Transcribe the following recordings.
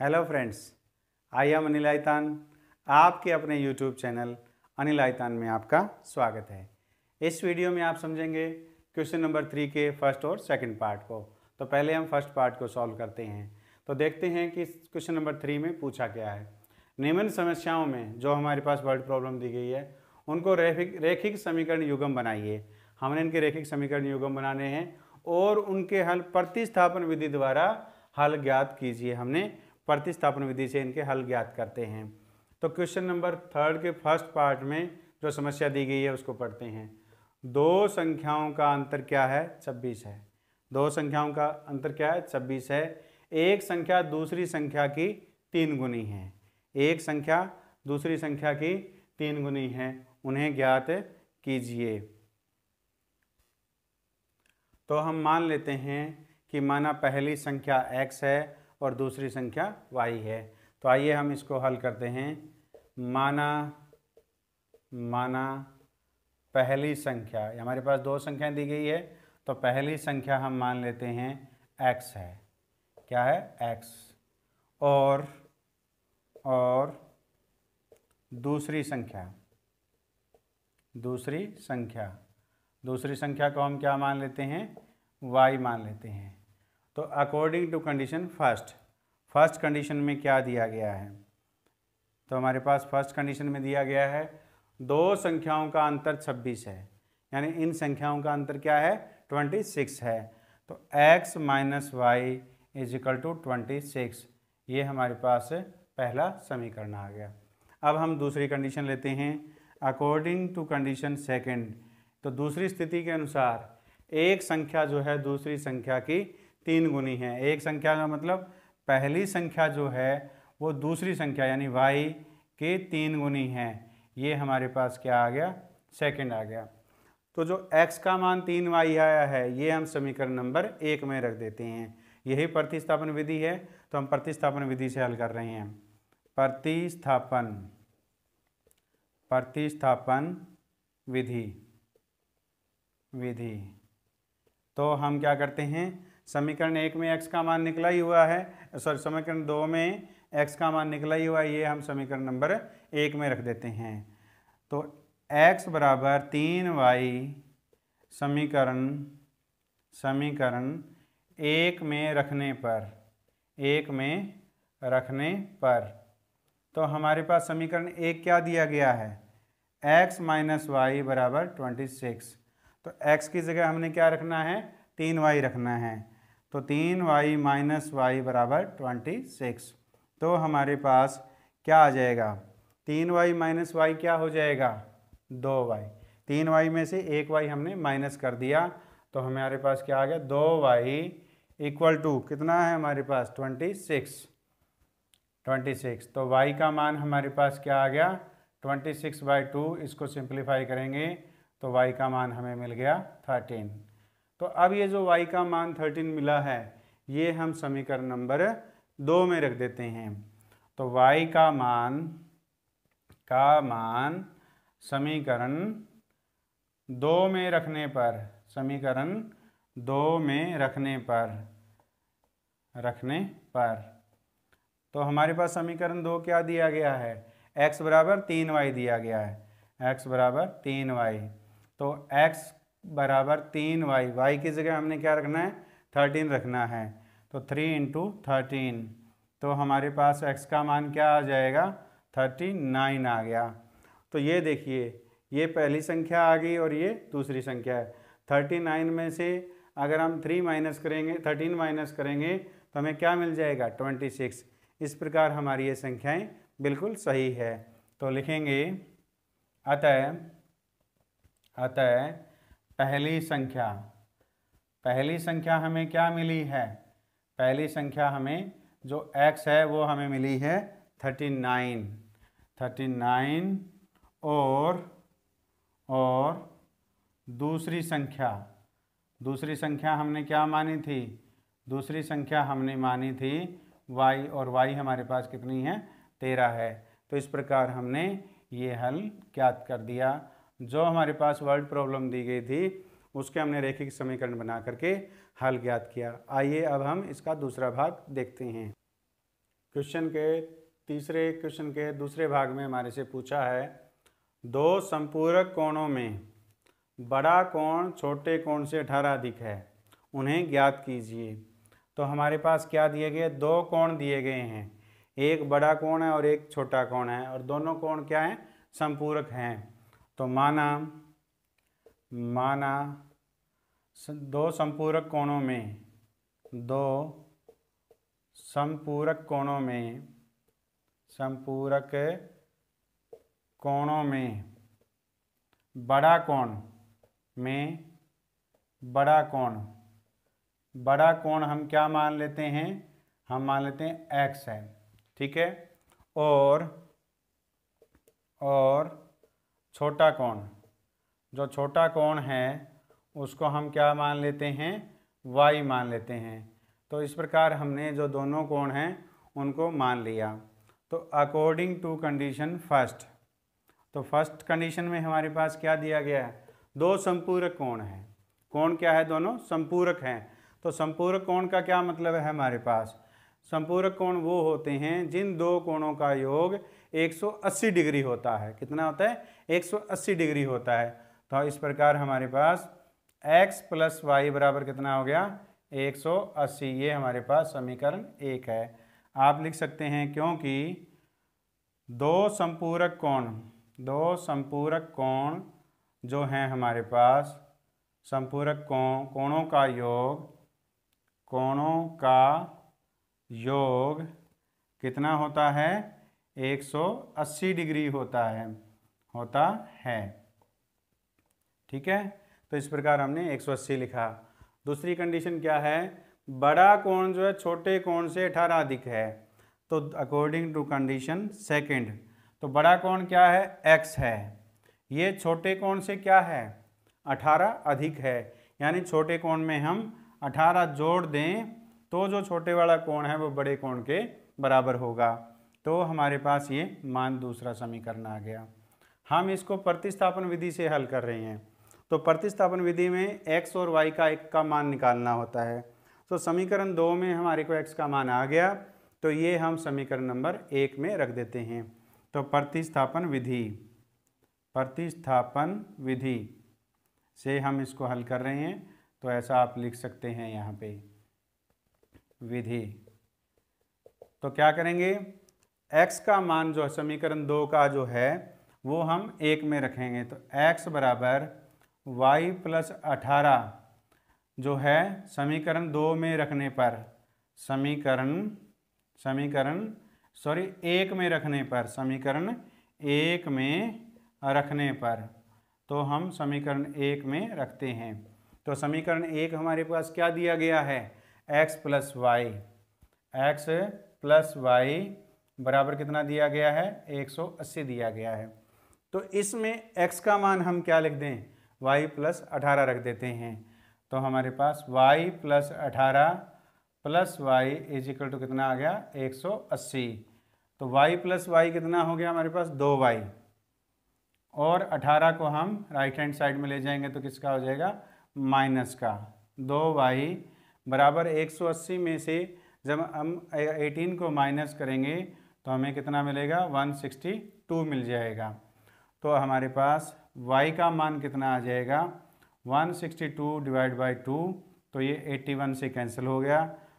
hello friends I am Anil Aaytan आपके अपने YouTube channel Anil आयतान में आपका स्वागत है इस वीडियो में आप समझेंगे क्वेश्चन नंबर थ्री के फर्स्ट और सेकंड पार्ट को तो पहले हम फर्स्ट पार्ट को सॉल्व करते हैं तो देखते हैं कि क्वेश्चन नंबर थ्री में पूछा क्या है निम्न समस्याओं में जो हमारे पास वर्ड प्रॉब्लम दी गई है उनको रेखिक रेखिक समीकरण युगम बनाइए हमने इनके रेखिक समीकरण युगम बनाने हैं और उनके हल प्रतिस्थापन विधि द्वारा हल ज्ञात कीजिए हमने प्रतिस्थापन विधि से इनके हल ज्ञात करते हैं तो क्वेश्चन नंबर थर्ड के फर्स्ट पार्ट में जो समस्या दी गई है उसको पढ़ते हैं दो संख्याओं का अंतर क्या है छब्बीस है दो संख्याओं का अंतर क्या है छब्बीस है एक संख्या दूसरी संख्या की तीन गुनी है एक संख्या दूसरी संख्या की तीन गुनी है उन्हें ज्ञात कीजिए तो हम मान लेते हैं कि माना पहली संख्या x है और दूसरी संख्या वाई है तो आइए हम इसको हल करते हैं माना माना पहली संख्या हमारे पास दो संख्याएं दी गई है तो पहली संख्या हम मान लेते हैं x है क्या है x और और दूसरी संख्या दूसरी संख्या दूसरी संख्या को हम क्या मान लेते हैं y मान लेते हैं तो according to condition first first condition में क्या दिया गया है तो हमारे पास फर्स्ट कंडीशन में दिया गया है दो संख्याओं का अंतर 26 है यानी इन संख्याओं का अंतर क्या है 26 है तो x minus Y is equal to twenty ये हमारे पास पहला समीकरण आ गया अब हम दूसरी कंडीशन लेते हैं अकॉर्डिंग टू कंडीशन सेकेंड तो दूसरी स्थिति के अनुसार एक संख्या जो है दूसरी संख्या की तीन गुनी है एक संख्या का मतलब पहली संख्या जो है वो दूसरी संख्या यानी वाई के तीन गुनी है ये हमारे पास क्या आ गया सेकंड आ गया तो जो x का मान तीन वाई आया है ये हम समीकरण नंबर एक में रख देते हैं यही प्रतिस्थापन विधि है तो हम प्रतिस्थापन विधि से हल कर रहे हैं प्रतिस्थापन प्रतिस्थापन विधि विधि तो हम क्या करते हैं समीकरण एक में एक्स का मान निकला ही हुआ है सॉरी समीकरण दो में एक्स का मान निकला ही हुआ ये हम समीकरण नंबर एक में रख देते हैं तो एक्स बराबर तीन वाई समीकरण समीकरण एक में रखने पर एक में रखने पर तो हमारे पास समीकरण एक क्या दिया गया है x माइनस वाई बराबर ट्वेंटी सिक्स तो x की जगह हमने क्या रखना है तीन वाई रखना है तो तीन वाई माइनस वाई बराबर ट्वेंटी सिक्स तो हमारे पास क्या आ जाएगा तीन वाई माइनस वाई क्या हो जाएगा दो वाई तीन वाई में से एक वाई हमने माइनस कर दिया तो हमारे पास क्या आ गया दो वाई इक्वल टू कितना है हमारे पास ट्वेंटी सिक्स ट्वेंटी सिक्स तो वाई का मान हमारे पास क्या आ गया ट्वेंटी सिक्स बाई टू इसको सिंप्लीफाई करेंगे तो वाई का मान हमें मिल गया थर्टीन तो अब ये जो y का मान 13 मिला है ये हम समीकरण नंबर दो में रख देते हैं तो y का मान का मान समीकरण दो में रखने पर समीकरण दो में रखने पर रखने पर तो हमारे पास समीकरण दो क्या दिया गया है x बराबर तीन वाई दिया गया है x बराबर तीन वाई तो x बराबर तीन वाई वाई की जगह हमने क्या रखना है थर्टीन रखना है तो थ्री इंटू थर्टीन तो हमारे पास एक्स का मान क्या आ जाएगा थर्टी नाइन आ गया तो ये देखिए ये पहली संख्या आ गई और ये दूसरी संख्या है थर्टी नाइन में से अगर हम थ्री माइनस करेंगे थर्टीन माइनस करेंगे तो हमें क्या मिल जाएगा ट्वेंटी सिक्स इस प्रकार हमारी ये संख्याएं बिल्कुल सही है तो लिखेंगे अतः अतः पहली संख्या पहली संख्या हमें क्या मिली है पहली संख्या हमें जो x है वो हमें मिली है थर्टी नाइन थर्टी नाइन और और दूसरी संख्या दूसरी संख्या हमने क्या मानी थी दूसरी संख्या हमने मानी थी y और y हमारे पास कितनी है तेरह है तो इस प्रकार हमने ये हल ज्ञात कर दिया जो हमारे पास वर्ड प्रॉब्लम दी गई थी उसके हमने रेखिक समीकरण बना करके हल ज्ञात किया आइए अब हम इसका दूसरा भाग देखते हैं क्वेश्चन के तीसरे क्वेश्चन के दूसरे भाग में हमारे से पूछा है दो संपूरक कोणों में बड़ा कोण छोटे कोण से अठारह अधिक है उन्हें ज्ञात कीजिए तो हमारे पास क्या दिए गए दो कोण दिए गए हैं एक बड़ा कोण है और एक छोटा कोण है और दोनों कोण क्या हैं संपूरक हैं तो माना माना दो संपूरक कोणों में दो संपूरक कोणों में संपूरक कोणों में बड़ा कोण में बड़ा कोण बड़ा कोण हम क्या मान लेते हैं हम मान लेते हैं एक्स है ठीक है और और छोटा कोण जो छोटा कोण है उसको हम क्या मान लेते हैं वाई मान लेते हैं तो इस प्रकार हमने जो दोनों कोण हैं उनको मान लिया तो अकॉर्डिंग टू कंडीशन फर्स्ट तो फर्स्ट कंडीशन में हमारे पास क्या दिया गया है दो संपूरक कोण हैं कोण क्या है दोनों संपूरक हैं तो संपूरक कोण का क्या मतलब है हमारे पास संपूरक कोण वो होते हैं जिन दो कोणों का योग 180 डिग्री होता है कितना होता है 180 डिग्री होता है तो इस प्रकार हमारे पास x प्लस वाई बराबर कितना हो गया 180 ये हमारे पास समीकरण एक है आप लिख सकते हैं क्योंकि दो संपूरक कोण दो संपूरक कोण जो हैं हमारे पास संपूरक कोण कोणों का योग कोणों का योग कितना होता है 180 डिग्री होता है होता है ठीक है तो इस प्रकार हमने 180 लिखा दूसरी कंडीशन क्या है बड़ा कोण जो है छोटे कोण से 18 अधिक है तो अकॉर्डिंग टू कंडीशन सेकंड तो बड़ा कोण क्या है एक्स है ये छोटे कोण से क्या है 18 अधिक है यानी छोटे कोण में हम 18 जोड़ दें तो जो छोटे वाला कोण है वो बड़े कोण के बराबर होगा तो हमारे पास ये मान दूसरा समीकरण आ गया हम इसको प्रतिस्थापन विधि से हल कर रहे हैं तो प्रतिस्थापन विधि में x और y का एक का मान निकालना होता है तो समीकरण दो में हमारे को x का मान आ गया तो ये हम समीकरण नंबर एक में रख देते हैं तो प्रतिस्थापन विधि प्रतिस्थापन विधि से हम इसको हल कर रहे हैं तो ऐसा आप लिख सकते हैं यहाँ पे विधि तो क्या करेंगे x का मान जो है समीकरण दो का जो है वो हम एक में रखेंगे तो x बराबर वाई प्लस अठारह जो है समीकरण दो में रखने पर समीकरण समीकरण सॉरी एक में रखने पर समीकरण एक में रखने पर तो हम समीकरण एक में रखते हैं तो समीकरण एक हमारे पास क्या दिया गया है x plus Y X plus Y बराबर कितना दिया गया है 180 दिया गया है तो इसमें x का मान हम क्या लिख दें y प्लस अठारह रख देते हैं तो हमारे पास y प्लस अठारह plus Y is equal to कितना आ गया 180 तो y प्लस वाई कितना हो गया हमारे पास दो वाई और 18 को हम राइट हैंड साइड में ले जाएंगे तो किसका हो जाएगा माइनस का दो वाई बराबर 180 में से जब हम 18 को माइनस करेंगे तो हमें कितना मिलेगा 162 मिल जाएगा तो हमारे पास y का मान कितना आ जाएगा 162 sixty two divide by two तो ये 81 से कैंसिल हो गया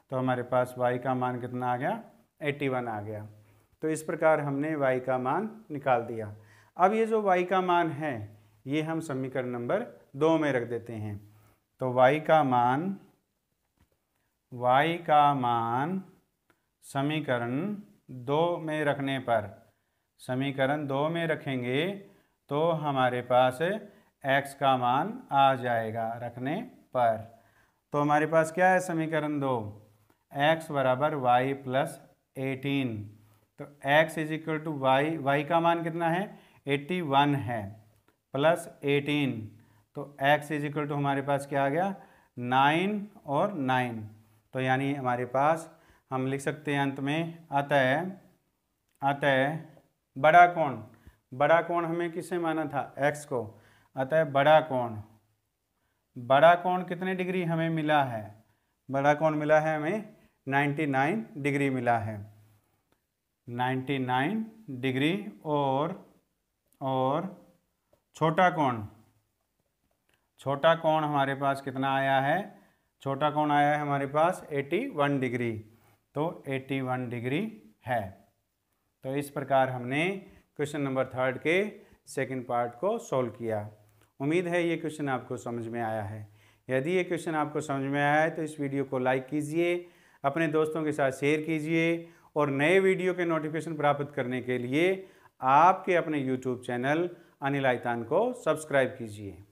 तो हमारे पास y का मान कितना आ गया 81 आ गया तो इस प्रकार हमने y का मान निकाल दिया अब ये जो y का मान है ये हम समीकरण नंबर दो में रख देते हैं तो y का मान y का मान समीकरण दो में रखने पर समीकरण दो में रखेंगे तो हमारे पास x का मान आ जाएगा रखने पर तो हमारे पास क्या है समीकरण दो x बराबर वाई प्लस एटीन तो x is equal to y y का मान कितना है एट्टी वन है प्लस एटीन तो x इज इक्वल टू हमारे पास क्या आ गया नाइन और नाइन तो यानी हमारे पास हम लिख सकते हैं अंत में अतः अतः बड़ा कोण बड़ा कोण हमें किसे माना था एक्स को अतः बड़ा कोण बड़ा कोण कितने डिग्री हमें मिला है बड़ा कोण मिला है हमें 99 डिग्री मिला है 99 डिग्री और और छोटा कोण छोटा कोण हमारे पास कितना आया है छोटा कोण आया है हमारे पास 81 डिग्री तो 81 डिग्री है तो इस प्रकार हमने क्वेश्चन नंबर थर्ड के सेकंड पार्ट को सॉल्व किया उम्मीद है ये क्वेश्चन आपको समझ में आया है यदि ये क्वेश्चन आपको समझ में आया है तो इस वीडियो को लाइक कीजिए अपने दोस्तों के साथ शेयर कीजिए और नए वीडियो के नोटिफिकेशन प्राप्त करने के लिए आपके अपने यूट्यूब चैनल अनिल आयतान को सब्सक्राइब कीजिए